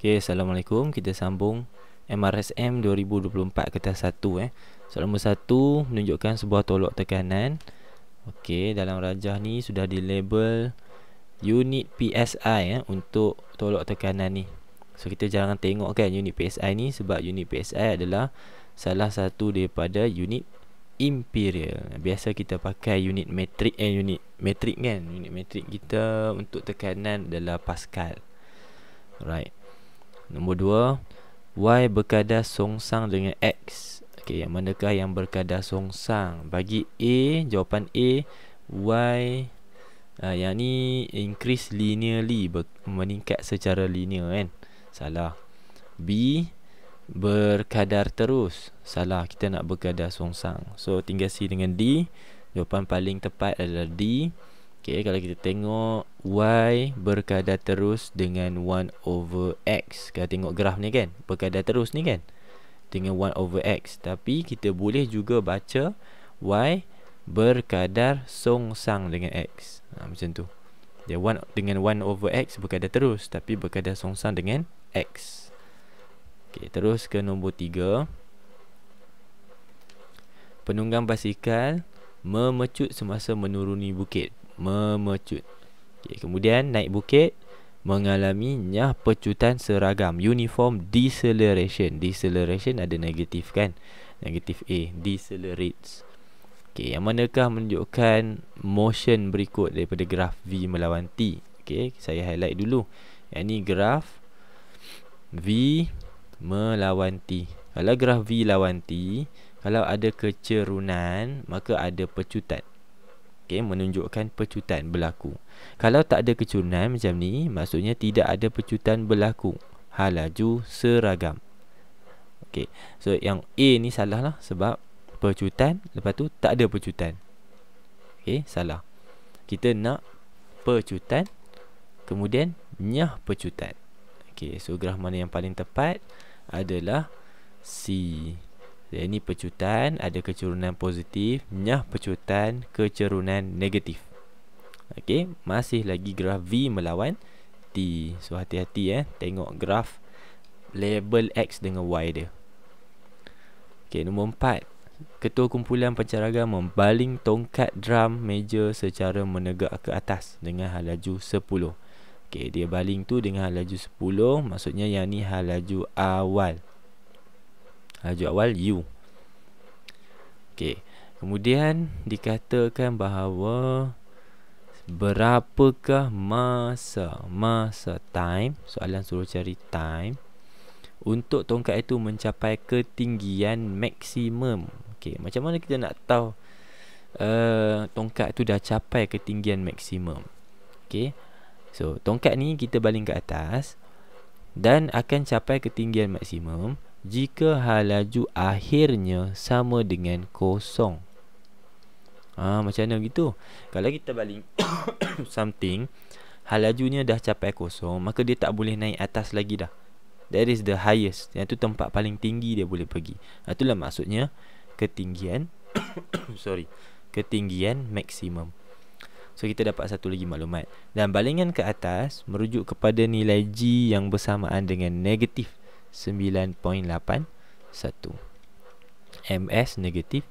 Okay, Assalamualaikum Kita sambung MRSM 2024 kertas 1 eh. Soal nombor 1 Menunjukkan sebuah tolok tekanan Okey, dalam rajah ni sudah di label unit PSI eh, untuk tolok tekanan ni So kita jangan tengok kan unit PSI ni sebab unit PSI adalah salah satu daripada unit imperial Biasa kita pakai unit metric eh unit metric kan Unit metric kita untuk tekanan adalah Pascal Right Nombor dua Y berkadar songsang dengan X Okay, yang manakah yang berkadar songsang Bagi A, jawapan A Y uh, Yang ni increase linearly ber- Meningkat secara linear kan Salah B Berkadar terus Salah, kita nak berkadar songsang So, tinggal C dengan D Jawapan paling tepat adalah D Okay, kalau kita tengok Y berkadar terus dengan 1 over X Kita tengok graf ni kan Berkadar terus ni kan Dengan 1 over X Tapi kita boleh juga baca Y berkadar songsang dengan X ha, Macam tu Dia one, Dengan 1 over X berkadar terus Tapi berkadar songsang dengan X okay, Terus ke nombor 3 Penunggang basikal Memecut semasa menuruni bukit memecut. Okay, kemudian naik bukit mengalami nyah pecutan seragam uniform deceleration. Deceleration ada negatif kan? Negatif A decelerates. Okay, yang manakah menunjukkan motion berikut daripada graf V melawan T? Okay, saya highlight dulu. Yang ni graf V melawan T. Kalau graf V lawan T, kalau ada kecerunan, maka ada pecutan okay, menunjukkan pecutan berlaku. Kalau tak ada kecurunan macam ni, maksudnya tidak ada pecutan berlaku. Halaju seragam. Okey. So yang A ni salah lah sebab pecutan lepas tu tak ada pecutan. Okey, salah. Kita nak pecutan kemudian nyah pecutan. Okey, so graf mana yang paling tepat adalah C. Jadi ini pecutan ada kecerunan positif, nyah pecutan kecerunan negatif. Okey, masih lagi graf V melawan T. So hati-hati eh tengok graf label X dengan Y dia. Okey, nombor empat. Ketua kumpulan pencerahan membaling tongkat drum meja secara menegak ke atas dengan halaju laju 10. Okey, dia baling tu dengan halaju laju 10, maksudnya yang ni hal awal laju awal U Okey. Kemudian dikatakan bahawa berapakah masa masa time soalan suruh cari time untuk tongkat itu mencapai ketinggian maksimum okey macam mana kita nak tahu uh, tongkat itu dah capai ketinggian maksimum okey so tongkat ni kita baling ke atas dan akan capai ketinggian maksimum jika halaju akhirnya sama dengan kosong. Ah ha, macam mana begitu? Kalau kita baling something halajunya dah capai kosong, maka dia tak boleh naik atas lagi dah. That is the highest. Yang tu tempat paling tinggi dia boleh pergi. Ha, itulah maksudnya ketinggian sorry, ketinggian maksimum. So kita dapat satu lagi maklumat. Dan balingan ke atas merujuk kepada nilai G yang bersamaan dengan negatif 9.81 MS negatif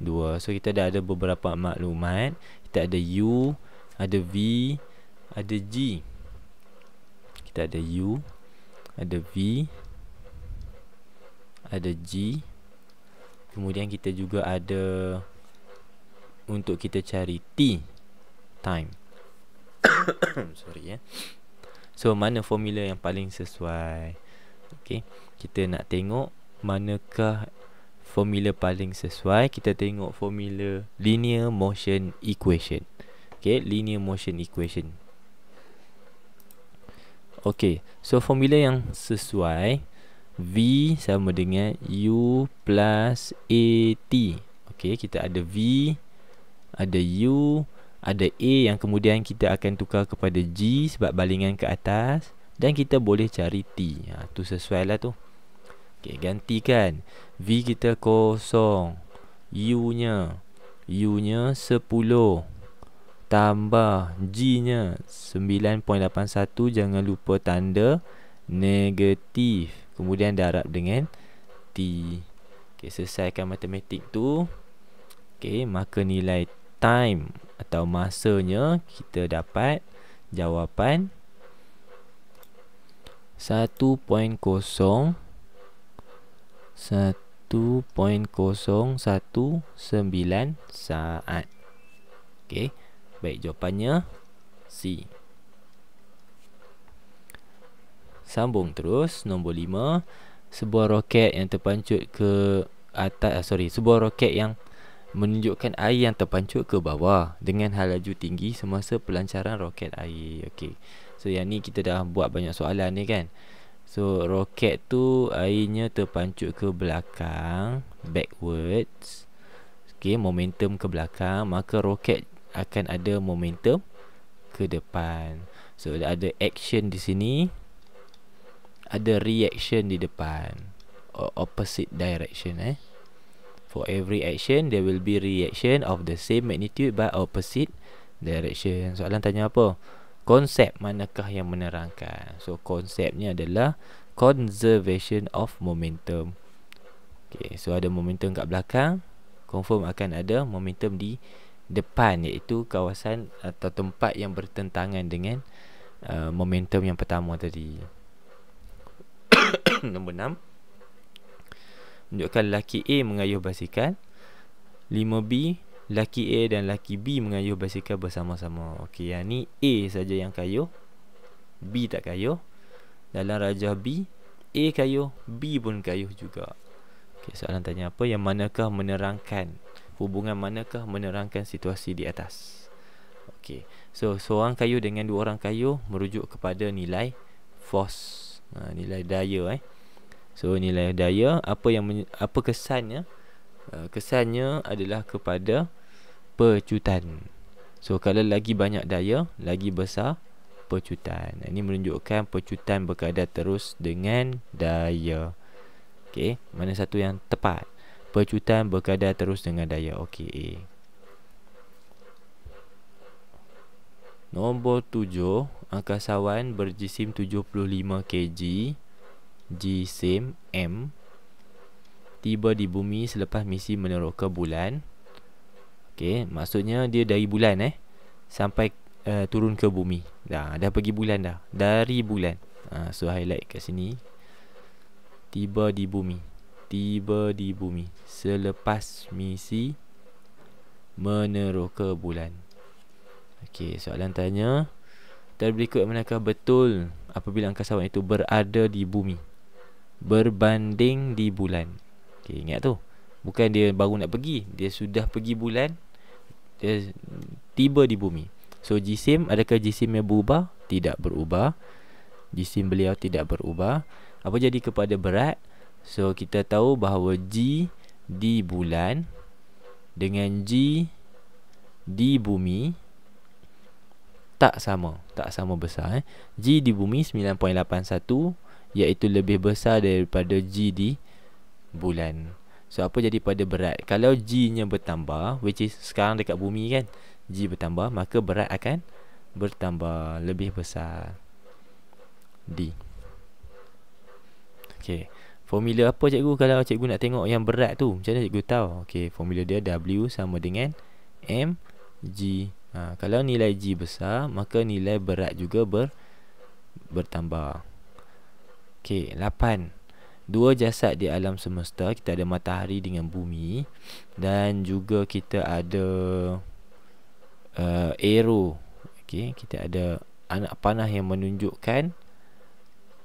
2 So kita dah ada beberapa maklumat Kita ada U Ada V Ada G Kita ada U Ada V Ada G Kemudian kita juga ada Untuk kita cari T Time Sorry ya So mana formula yang paling sesuai okey kita nak tengok manakah formula paling sesuai kita tengok formula linear motion equation okey linear motion equation okey so formula yang sesuai v sama dengan u plus at okey kita ada v ada u ada a yang kemudian kita akan tukar kepada g sebab balingan ke atas dan kita boleh cari T ha, Tu sesuai lah tu Okay gantikan V kita kosong U nya U nya 10 Tambah G nya 9.81 Jangan lupa tanda Negatif Kemudian darab dengan T Okay selesaikan matematik tu Okay maka nilai time Atau masanya Kita dapat Jawapan 1.019 saat. Okey. Baik jawapannya C. Sambung terus nombor 5 sebuah roket yang terpancut ke atas ah, sorry sebuah roket yang menunjukkan air yang terpancut ke bawah dengan halaju tinggi semasa pelancaran roket air. Okey. So yang ni kita dah buat banyak soalan ni kan So roket tu airnya terpancut ke belakang Backwards Okay momentum ke belakang Maka roket akan ada momentum ke depan So ada action di sini Ada reaction di depan o- Opposite direction eh For every action there will be reaction of the same magnitude but opposite direction Soalan tanya apa? konsep manakah yang menerangkan so konsepnya adalah conservation of momentum okey so ada momentum kat belakang confirm akan ada momentum di depan iaitu kawasan atau tempat yang bertentangan dengan uh, momentum yang pertama tadi nombor 6 menunjukkan lelaki A mengayuh basikal 5B laki A dan laki B mengayuh basikal bersama-sama. Okey, yang ni A saja yang kayuh. B tak kayuh. Dalam rajah B, A kayuh, B pun kayuh juga. Okey, soalan tanya apa? Yang manakah menerangkan hubungan manakah menerangkan situasi di atas? Okey. So, seorang kayuh dengan dua orang kayuh merujuk kepada nilai force. Ha, nilai daya eh. So, nilai daya apa yang apa kesannya? Uh, kesannya adalah kepada pecutan. So kalau lagi banyak daya, lagi besar pecutan. Ini menunjukkan pecutan berkadar terus dengan daya. Okey, mana satu yang tepat? Pecutan berkadar terus dengan daya. Okey. Nombor 7, angkasawan berjisim 75 kg, jisim M tiba di bumi selepas misi meneroka bulan Okay, maksudnya dia dari bulan eh Sampai uh, turun ke bumi Dah, dah pergi bulan dah Dari bulan ha, So highlight kat sini Tiba di bumi Tiba di bumi Selepas misi meneroka bulan Okay, soalan tanya Dan berikut manakah betul Apabila angkasawan itu berada di bumi Berbanding di bulan Okay, ingat tu Bukan dia baru nak pergi Dia sudah pergi bulan Dia tiba di bumi So jisim adakah jisimnya berubah? Tidak berubah Jisim beliau tidak berubah Apa jadi kepada berat? So kita tahu bahawa G di bulan Dengan G di bumi tak sama Tak sama besar eh. G di bumi 9.81 Iaitu lebih besar daripada G di bulan. So apa jadi pada berat? Kalau G-nya bertambah, which is sekarang dekat bumi kan, G bertambah, maka berat akan bertambah lebih besar. D. Okay. Formula apa cikgu kalau cikgu nak tengok yang berat tu? Macam mana cikgu tahu? Okay. Formula dia W sama dengan M G. Ha, kalau nilai G besar, maka nilai berat juga ber bertambah. Okay. lapan dua jasad di alam semesta kita ada matahari dengan bumi dan juga kita ada uh, aero okey kita ada anak panah yang menunjukkan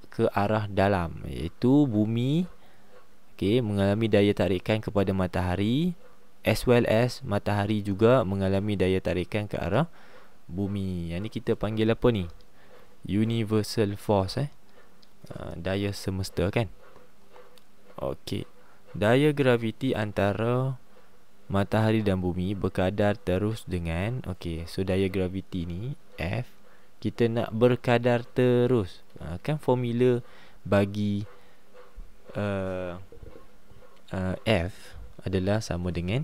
ke arah dalam iaitu bumi okey mengalami daya tarikan kepada matahari as well as matahari juga mengalami daya tarikan ke arah bumi yang ni kita panggil apa ni universal force eh uh, daya semesta kan Okey. Daya graviti antara matahari dan bumi berkadar terus dengan okey. So daya graviti ni F kita nak berkadar terus. Ha, kan formula bagi uh, uh, F adalah sama dengan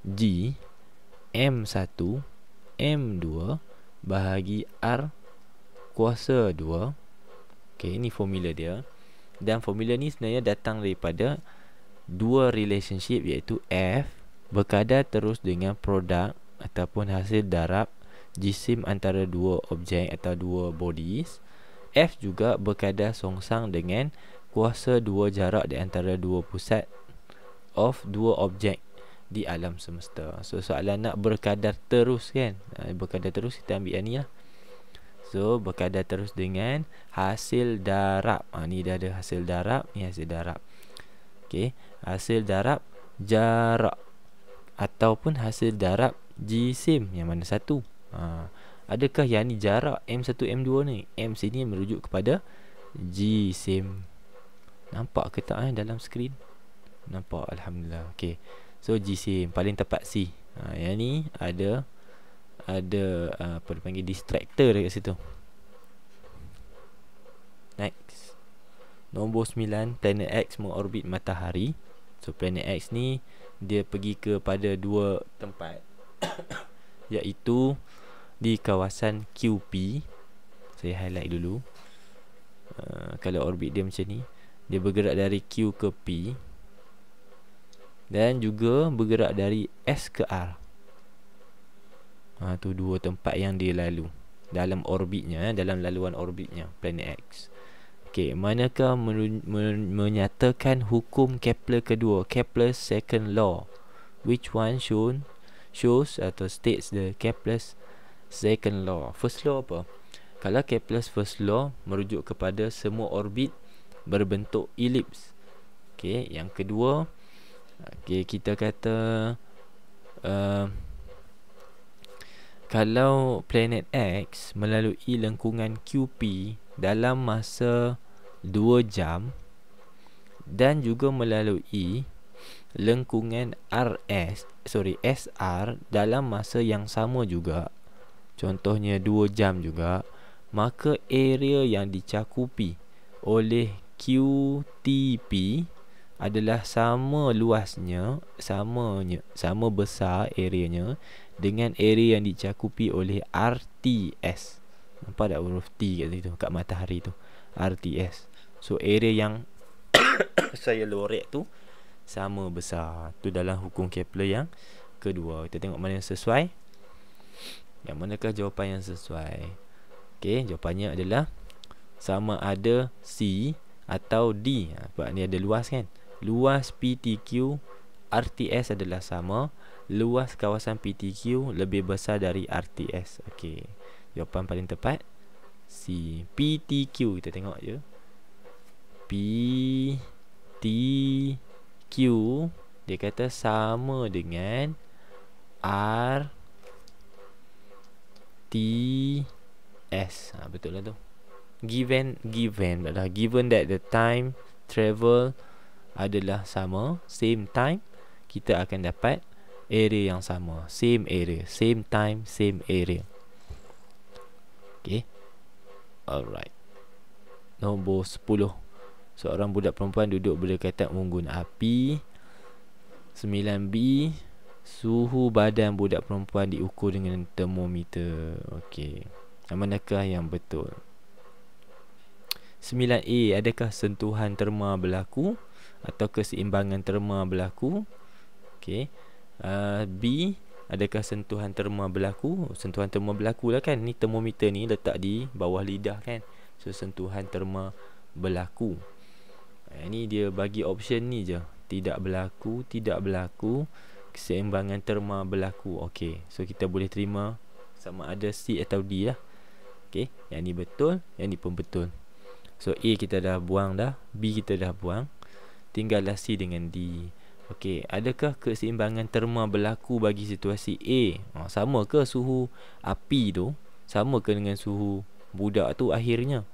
G M1 M2 bahagi R kuasa 2. Okey, ini formula dia dan formula ni sebenarnya datang daripada dua relationship iaitu F berkadar terus dengan produk ataupun hasil darab jisim antara dua objek atau dua bodies F juga berkadar songsang dengan kuasa dua jarak di antara dua pusat of dua objek di alam semesta so soalan nak berkadar terus kan ha, berkadar terus kita ambil yang ni lah So berkaitan terus dengan hasil darab ha, Ni dah ada hasil darab Ni hasil darab okay. Hasil darab jarak Ataupun hasil darab jisim Yang mana satu ha, Adakah yang ni jarak M1, M2 ni M sini merujuk kepada jisim Nampak ke tak eh, dalam skrin Nampak Alhamdulillah okay. So jisim paling tepat C ha, Yang ni ada ada uh, apa dipanggil distractor dekat situ. Next. Nombor 9 planet X mengorbit matahari. So planet X ni dia pergi kepada dua tempat iaitu di kawasan QP. Saya highlight dulu. Uh, kalau orbit dia macam ni, dia bergerak dari Q ke P dan juga bergerak dari S ke R ha, tu dua tempat yang dia lalu dalam orbitnya eh, dalam laluan orbitnya planet X okey manakah men- men- menyatakan hukum Kepler kedua Kepler second law which one shown shows atau states the Kepler second law first law apa kalau Kepler first law merujuk kepada semua orbit berbentuk elips okey yang kedua okey kita kata uh, kalau planet X melalui lengkungan QP dalam masa 2 jam dan juga melalui lengkungan RS sorry SR dalam masa yang sama juga contohnya 2 jam juga maka area yang dicakupi oleh QTP adalah sama luasnya samanya sama besar areanya dengan area yang dicakupi oleh RTS. Nampak tak huruf T kat situ kat matahari tu? RTS. So area yang saya lorek tu sama besar. Tu dalam hukum Kepler yang kedua. Kita tengok mana yang sesuai. Yang manakah jawapan yang sesuai? Okey, jawapannya adalah sama ada C atau D. Ha, sebab ni ada luas kan? Luas PTQ RTS adalah sama luas kawasan PTQ lebih besar dari RTS. Okey. Jawapan paling tepat C. PTQ kita tengok je. P T Q dia kata sama dengan R T S. Ha, betul lah tu. Given given adalah given that the time travel adalah sama same time kita akan dapat area yang sama same area same time same area Okay, alright nombor 10 seorang budak perempuan duduk berdekatan unggun api 9b suhu badan budak perempuan diukur dengan termometer Okay, manakah yang betul 9A adakah sentuhan terma berlaku atau keseimbangan terma berlaku Okay uh, B adakah sentuhan terma berlaku sentuhan terma berlaku lah kan ni termometer ni letak di bawah lidah kan so sentuhan terma berlaku ini eh, dia bagi option ni je tidak berlaku tidak berlaku keseimbangan terma berlaku okey so kita boleh terima sama ada C atau D lah okey yang ni betul yang ni pun betul so A kita dah buang dah B kita dah buang tinggallah C dengan D Okey, adakah keseimbangan terma berlaku bagi situasi A? Ha, sama ke suhu api tu sama ke dengan suhu budak tu akhirnya?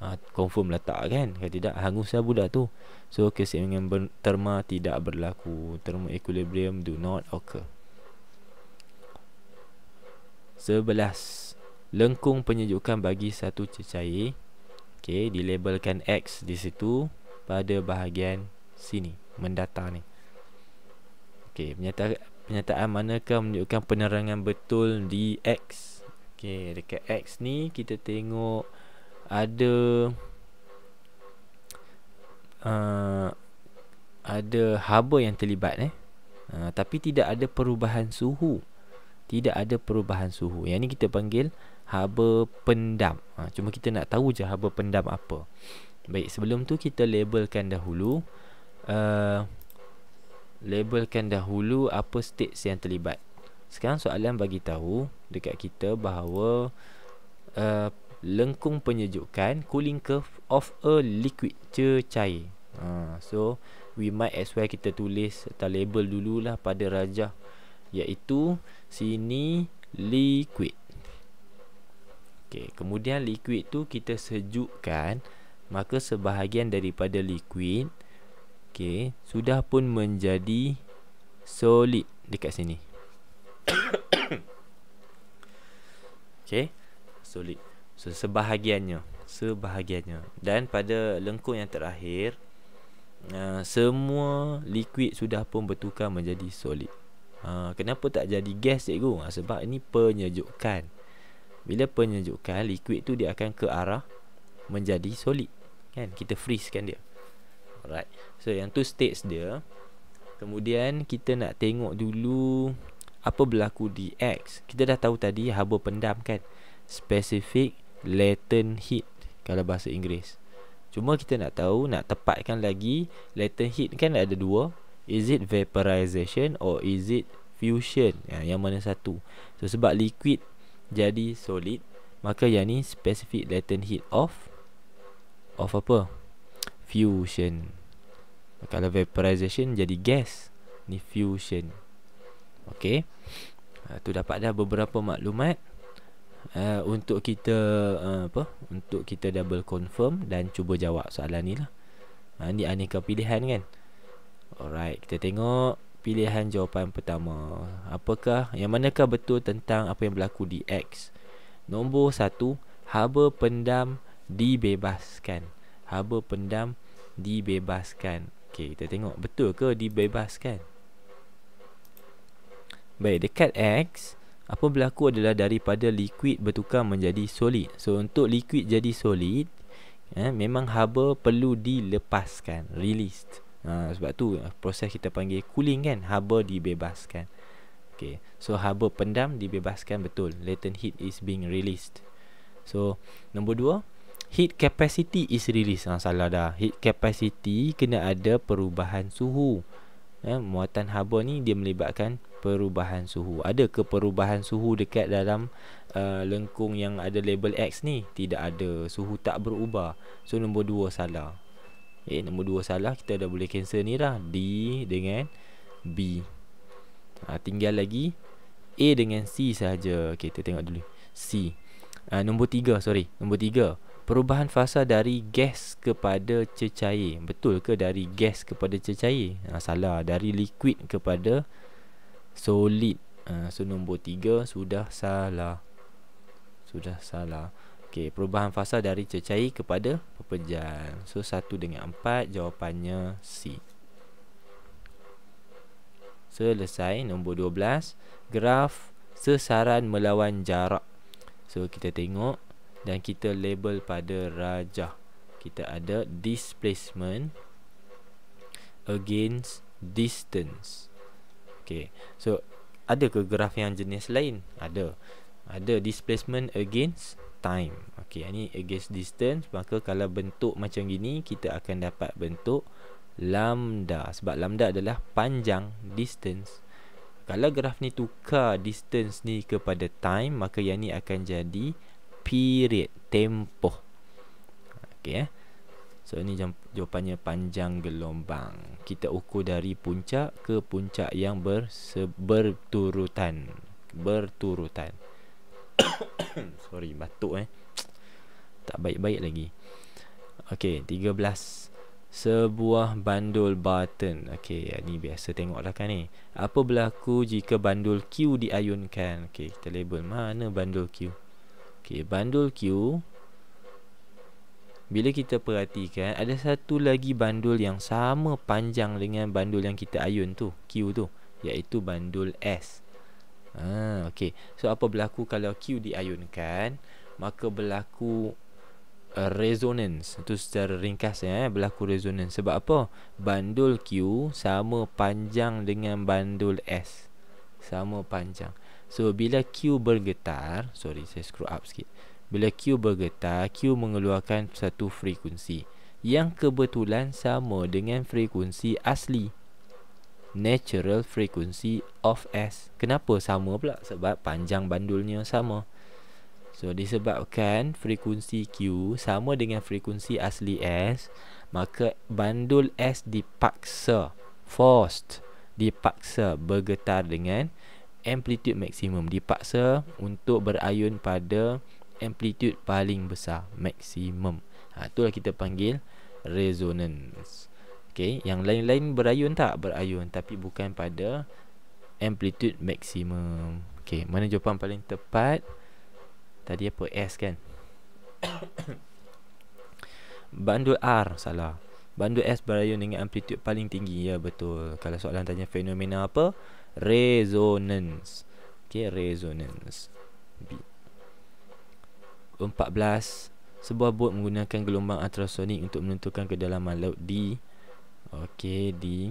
Ha, confirm lah tak kan? Kalau tidak, hanguslah budak tu. So, keseimbangan terma tidak berlaku. terma equilibrium do not occur. Sebelas. Lengkung penyejukan bagi satu cecair. Okey, dilabelkan X di situ pada bahagian sini. Mendata ni. Okey, penyataan penyataan manakah menunjukkan penerangan betul di X? Okey, dekat X ni kita tengok ada uh, ada haba yang terlibat eh. Uh, tapi tidak ada perubahan suhu. Tidak ada perubahan suhu. Yang ni kita panggil haba pendam. Ha, cuma kita nak tahu je haba pendam apa. Baik, sebelum tu kita labelkan dahulu. Uh, labelkan dahulu apa states yang terlibat. Sekarang soalan bagi tahu dekat kita bahawa uh, lengkung penyejukkan cooling curve of a liquid cecair. Uh, ha, so we might as well kita tulis atau label dululah pada rajah iaitu sini liquid. Okey, kemudian liquid tu kita sejukkan maka sebahagian daripada liquid Okey, sudah pun menjadi solid dekat sini. Okey, solid. So sebahagiannya, sebahagiannya. Dan pada lengkung yang terakhir, uh, semua liquid sudah pun bertukar menjadi solid. Uh, kenapa tak jadi gas cikgu? Uh, sebab ini penyejukkan. Bila penyejukkan, liquid tu dia akan ke arah menjadi solid. Kan? Kita freeze kan dia. Alright. So yang tu states dia. Kemudian kita nak tengok dulu apa berlaku di X. Kita dah tahu tadi haba pendam kan. Specific latent heat kalau bahasa Inggeris. Cuma kita nak tahu nak tepatkan lagi latent heat kan ada dua. Is it vaporization or is it fusion? Ya, yang mana satu? So sebab liquid jadi solid, maka yang ni specific latent heat of of apa? fusion kalau vaporization jadi gas ni fusion okey uh, tu dapat dah beberapa maklumat uh, untuk kita uh, apa untuk kita double confirm dan cuba jawab soalan ni lah uh, ni aneka pilihan kan alright kita tengok pilihan jawapan pertama apakah yang manakah betul tentang apa yang berlaku di X nombor satu haba pendam dibebaskan haba pendam dibebaskan. Okey, kita tengok betul ke dibebaskan? Baik, dekat X, apa berlaku adalah daripada liquid bertukar menjadi solid. So, untuk liquid jadi solid, eh, memang haba perlu dilepaskan, released. Ha, sebab tu eh, proses kita panggil cooling kan, haba dibebaskan. Okey, so haba pendam dibebaskan betul. Latent heat is being released. So, nombor dua, Heat capacity is released ha, Salah dah Heat capacity kena ada perubahan suhu ya, Muatan haba ni dia melibatkan perubahan suhu Ada ke perubahan suhu dekat dalam uh, lengkung yang ada label X ni Tidak ada Suhu tak berubah So nombor 2 salah Eh nombor 2 salah Kita dah boleh cancel ni dah D dengan B ha, Tinggal lagi A dengan C saja. okay, Kita tengok dulu C uh, Nombor 3 sorry Nombor 3 perubahan fasa dari gas kepada cecair betul ke dari gas kepada cecair ha, salah dari liquid kepada solid ha, so nombor tiga sudah salah sudah salah okey perubahan fasa dari cecair kepada pepejal so satu dengan empat jawapannya C selesai nombor dua belas graf sesaran melawan jarak so kita tengok dan kita label pada rajah kita ada displacement against distance okay. so ada ke graf yang jenis lain ada ada displacement against time okay. ini against distance maka kalau bentuk macam gini kita akan dapat bentuk lambda sebab lambda adalah panjang distance kalau graf ni tukar distance ni kepada time maka yang ni akan jadi period tempoh okey eh so ini jawapannya panjang gelombang kita ukur dari puncak ke puncak yang berturutan berturutan sorry batuk eh tak baik-baik lagi okey 13 Sebuah bandul button Okay, ni biasa tengok lah kan ni Apa berlaku jika bandul Q diayunkan Okay, kita label mana bandul Q Okey, bandul Q bila kita perhatikan ada satu lagi bandul yang sama panjang dengan bandul yang kita ayun tu, Q tu, iaitu bandul S. Ha, okey. So apa berlaku kalau Q diayunkan? Maka berlaku uh, resonance itu secara ringkas ya eh, berlaku resonance sebab apa bandul Q sama panjang dengan bandul S sama panjang So bila Q bergetar Sorry saya screw up sikit Bila Q bergetar Q mengeluarkan satu frekuensi Yang kebetulan sama dengan frekuensi asli Natural frequency of S Kenapa sama pula? Sebab panjang bandulnya sama So disebabkan frekuensi Q sama dengan frekuensi asli S Maka bandul S dipaksa Forced Dipaksa bergetar dengan amplitude maksimum dipaksa untuk berayun pada amplitude paling besar maksimum ha, itulah kita panggil resonance okay. yang lain-lain berayun tak berayun tapi bukan pada amplitude maksimum okay. mana jawapan paling tepat tadi apa S kan bandul R salah bandul S berayun dengan amplitude paling tinggi ya betul kalau soalan tanya fenomena apa resonance. okay resonance. 14 sebuah bot menggunakan gelombang ultrasonik untuk menentukan kedalaman laut D, okay D.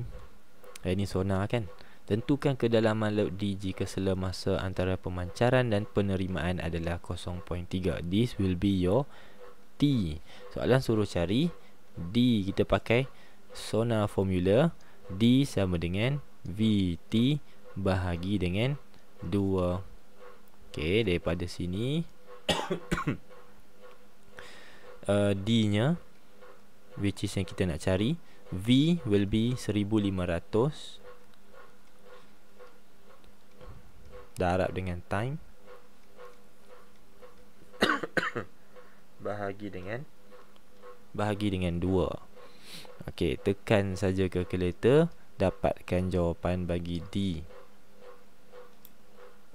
eh, ini sonar kan tentukan kedalaman laut D jika selama masa antara pemancaran dan penerimaan adalah 0.3 this will be your t soalan suruh cari d kita pakai sonar formula d sama dengan 0.3 VT bahagi dengan 2 Okey, daripada sini uh, D nya which is yang kita nak cari V will be 1500 darab dengan time bahagi dengan bahagi dengan 2 Okey, tekan saja ke calculator dapatkan jawapan bagi D.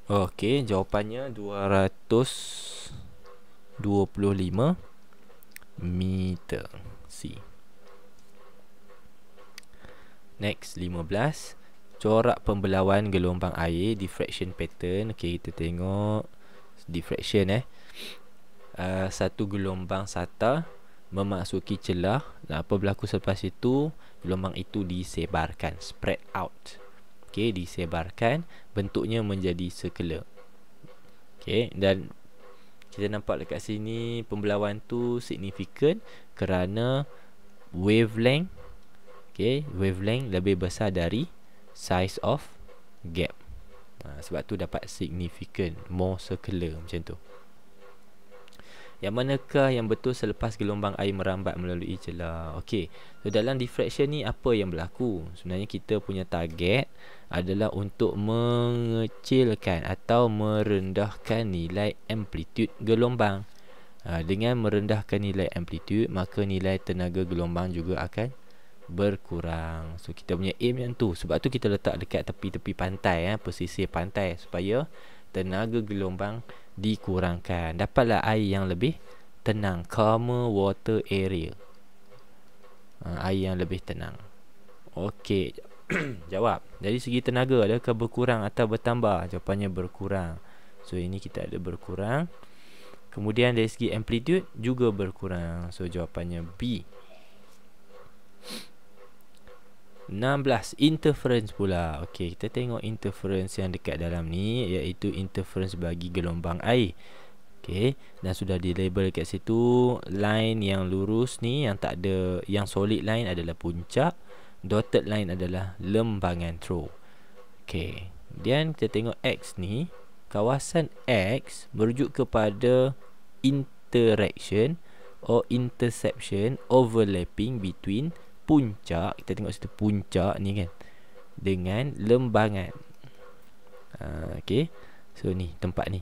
Okey, jawapannya 225 meter. C. Next 15, corak pembelawan gelombang air diffraction pattern. Okey, kita tengok diffraction eh. Uh, satu gelombang sata memasuki celah. Nah, apa berlaku selepas itu? gelombang itu disebarkan spread out okey disebarkan bentuknya menjadi circular okey dan kita nampak dekat sini pembelawan tu signifikan kerana wavelength okey wavelength lebih besar dari size of gap ha, sebab tu dapat signifikan more circular macam tu yang manakah yang betul selepas gelombang air merambat melalui celah? Okey. So dalam diffraction ni apa yang berlaku? Sebenarnya kita punya target adalah untuk mengecilkan atau merendahkan nilai amplitude gelombang. Ha, dengan merendahkan nilai amplitude maka nilai tenaga gelombang juga akan berkurang. So kita punya aim yang tu. Sebab tu kita letak dekat tepi-tepi pantai eh, pesisir pantai supaya tenaga gelombang dikurangkan dapatlah air yang lebih tenang calmer water area ha, air yang lebih tenang okey jawab dari segi tenaga adakah berkurang atau bertambah jawapannya berkurang so ini kita ada berkurang kemudian dari segi amplitude juga berkurang so jawapannya B 16 interference pula. Okey, kita tengok interference yang dekat dalam ni iaitu interference bagi gelombang air. Okey, dan sudah di label kat situ line yang lurus ni yang tak ada yang solid line adalah puncak, dotted line adalah lembangan throw. Okey. Dan kita tengok X ni, kawasan X merujuk kepada interaction or interception overlapping between puncak kita tengok situ puncak ni kan dengan lembangan ha, okay so ni tempat ni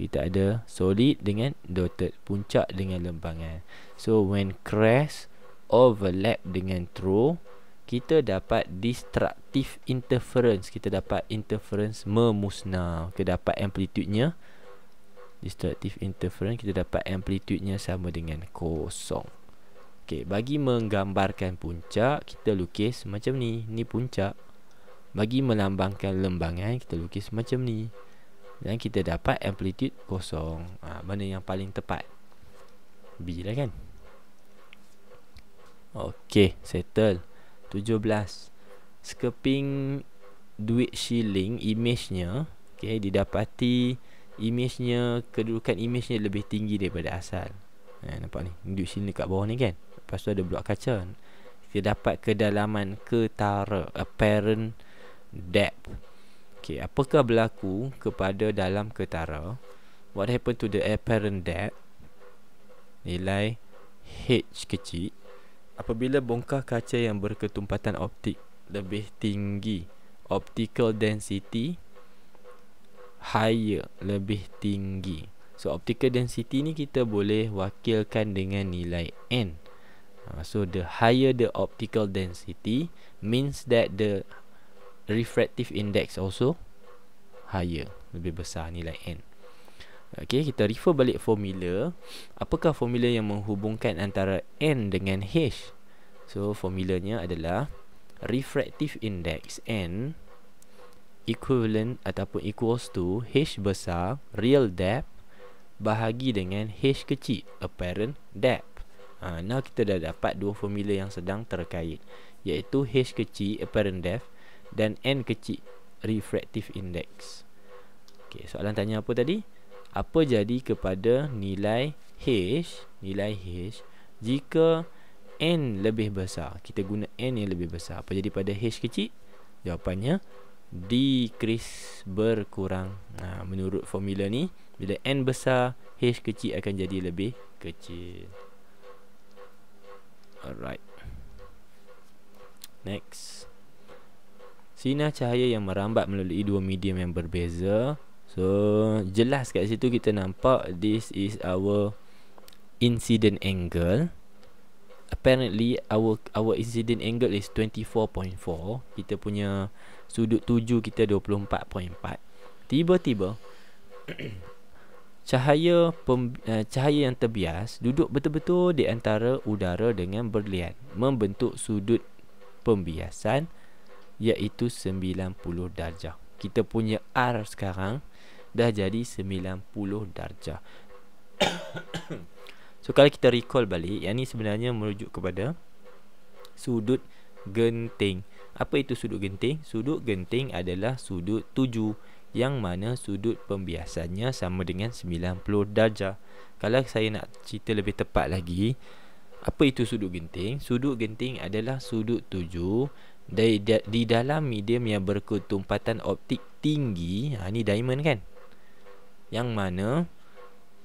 kita ada solid dengan dotted puncak dengan lembangan so when crest overlap dengan true kita dapat destructive interference kita dapat interference memusnah kita dapat amplitudenya destructive interference kita dapat amplitudenya sama dengan kosong Okey, bagi menggambarkan puncak, kita lukis macam ni. Ni puncak. Bagi melambangkan lembangan, kita lukis macam ni. Dan kita dapat amplitude kosong. Ha, mana yang paling tepat? B lah kan? Okey, settle. 17. Skeping duit shilling image-nya, okey, didapati image-nya kedudukan image-nya lebih tinggi daripada asal. Ha, nampak ni, duit shilling dekat bawah ni kan? Lepas tu ada blok kaca Kita dapat kedalaman ketara Apparent eh, depth Okay, apakah berlaku kepada dalam ketara What happened to the apparent depth Nilai H kecil Apabila bongkah kaca yang berketumpatan optik Lebih tinggi Optical density Higher Lebih tinggi So optical density ni kita boleh wakilkan dengan nilai N Ah, so the higher the optical density means that the refractive index also higher lebih besar nilai n Okay, kita refer balik formula apakah formula yang menghubungkan antara n dengan h so formulanya adalah refractive index n equivalent ataupun equals to h besar real depth bahagi dengan h kecil apparent depth uh, now kita dah dapat dua formula yang sedang terkait iaitu h kecil apparent depth dan n kecil refractive index okey soalan tanya apa tadi apa jadi kepada nilai h nilai h jika n lebih besar kita guna n yang lebih besar apa jadi pada h kecil jawapannya decrease berkurang nah ha, menurut formula ni bila n besar h kecil akan jadi lebih kecil Alright. Next. Sinar cahaya yang merambat melalui dua medium yang berbeza. So, jelas kat situ kita nampak this is our incident angle. Apparently our our incident angle is 24.4. Kita punya sudut tuju kita 24.4. Tiba-tiba cahaya pem, uh, cahaya yang terbias duduk betul-betul di antara udara dengan berlian membentuk sudut pembiasan iaitu 90 darjah. Kita punya R sekarang dah jadi 90 darjah. so kalau kita recall balik, yang ni sebenarnya merujuk kepada sudut genting. Apa itu sudut genting? Sudut genting adalah sudut yang mana sudut pembiasannya sama dengan 90 darjah. Kalau saya nak cerita lebih tepat lagi, apa itu sudut genting? Sudut genting adalah sudut tuju di, di dalam medium yang berketumpatan optik tinggi. Ha, ini diamond kan? Yang mana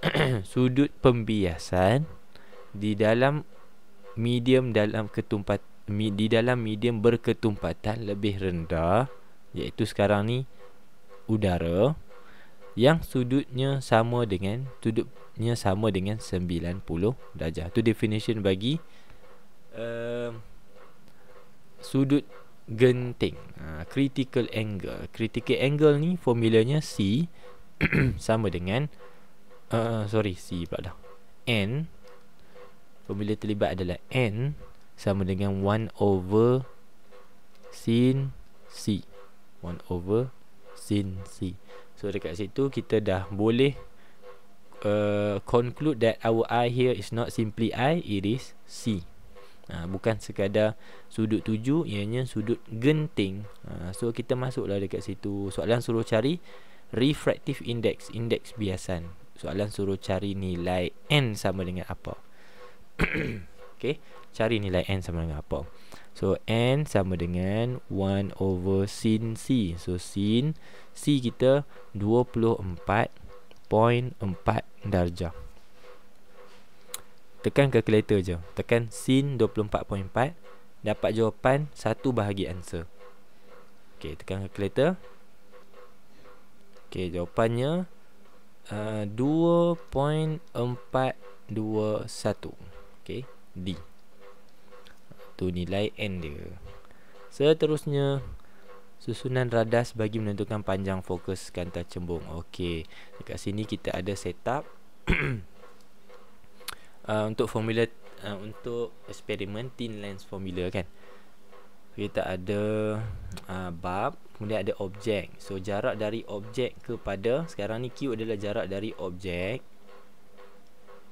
sudut pembiasan di dalam medium dalam ketumpat di dalam medium berketumpatan lebih rendah iaitu sekarang ni udara yang sudutnya sama dengan sudutnya sama dengan 90 darjah. Tu definition bagi uh, sudut genting. Uh, critical angle. Critical angle ni formulanya C sama dengan uh, sorry C pula dah. N formula terlibat adalah N sama dengan 1 over sin C 1 over sin si so dekat situ kita dah boleh uh, conclude that our i here is not simply i, it is c. Ha, bukan sekadar sudut tuju Ianya sudut genting ha, So kita masuklah dekat situ Soalan suruh cari Refractive index Index biasan Soalan suruh cari nilai N sama dengan apa Okay Cari nilai N sama dengan apa So n sama dengan 1 over sin c. So sin c kita 24.4 darjah. Tekan calculator je. Tekan sin 24.4 dapat jawapan 1 bahagi answer. Okey, tekan calculator. Okey, jawapannya uh, 2.421. Okey, D satu nilai n dia. Seterusnya susunan radas bagi menentukan panjang fokus kanta cembung. Okey, dekat sini kita ada setup uh, untuk formula uh, untuk eksperimen thin lens formula kan. Kita ada uh, bab, kemudian ada objek. So jarak dari objek kepada sekarang ni q adalah jarak dari objek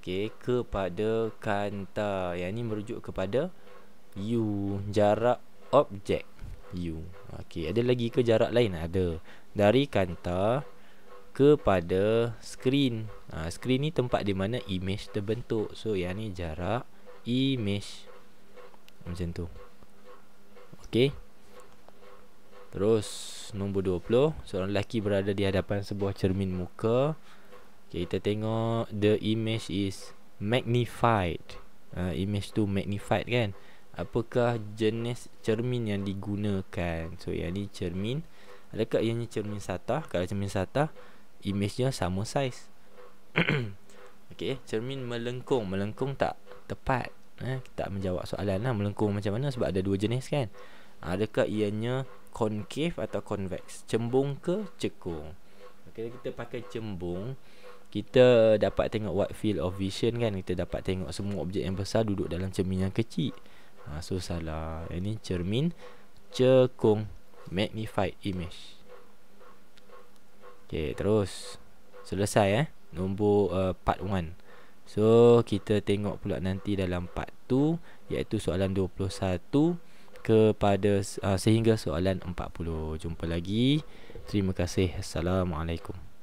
okay kepada kanta. Yang ni merujuk kepada U Jarak objek U Okey, ada lagi ke jarak lain? Ada Dari kanta Kepada Screen ha, Screen ni tempat di mana image terbentuk So yang ni jarak Image Macam tu Okey Terus Nombor 20 Seorang lelaki berada di hadapan sebuah cermin muka okay, Kita tengok The image is Magnified uh, Image tu magnified kan apakah jenis cermin yang digunakan so yang ni cermin adakah ianya cermin satah kalau cermin satah imejnya sama saiz okey cermin melengkung melengkung tak tepat eh tak menjawab soalan lah melengkung macam mana sebab ada dua jenis kan adakah ianya concave atau convex cembung ke cekung kalau kita pakai cembung kita dapat tengok wide field of vision kan kita dapat tengok semua objek yang besar duduk dalam cermin yang kecil ha, So salah Ini cermin Cekung Magnified image Okay terus Selesai eh Nombor uh, part 1 So kita tengok pula nanti dalam part 2 Iaitu soalan 21 Kepada uh, sehingga soalan 40 Jumpa lagi Terima kasih Assalamualaikum